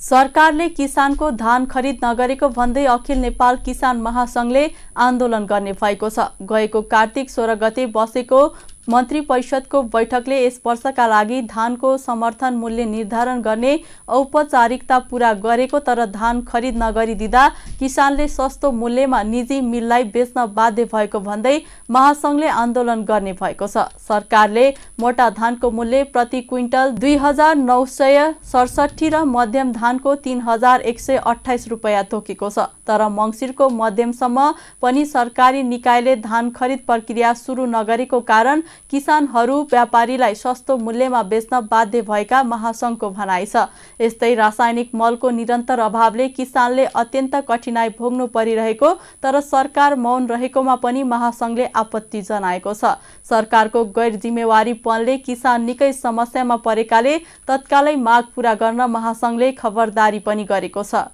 सरकारले किसानको धान खरिद नगरेको भन्दै अखिल नेपाल किसान महासङ्घले आन्दोलन गर्ने भएको छ गएको कार्तिक सोह्र गते बसेको मन्त्री परिषदको बैठकले यस वर्षका लागि धानको समर्थन मूल्य निर्धारण गर्ने औपचारिकता पुरा गरेको तर धान खरिद नगरिदिँदा किसानले सस्तो मूल्यमा निजी मिललाई बेच्न बाध्य भएको भन्दै महासङ्घले आन्दोलन गर्ने भएको छ सरकारले मोटा धानको मूल्य प्रति क्विन्टल दुई हजार नौ सय सडसठी र मध्यम धानको तिन हजार एक सय अठाइस रुपियाँ तोकेको छ तर मङ्सिरको मध्यमसम्म पनि सरकारी निकायले धान खरिद प्रक्रिया सुरु नगरेको कारण किसानहरू व्यापारीलाई सस्तो मूल्यमा बेच्न बाध्य भएका महासङ्घको भनाइ छ यस्तै रासायनिक मलको निरन्तर अभावले किसानले अत्यन्त कठिनाई भोग्नु परिरहेको तर सरकार मौन रहेकोमा पनि महासङ्घले आपत्ति जनाएको छ सरकारको गैर जिम्मेवारीपनले किसान निकै समस्यामा परेकाले तत्कालै माग पूरा गर्न महासङ्घले खबरदारी पनि गरेको छ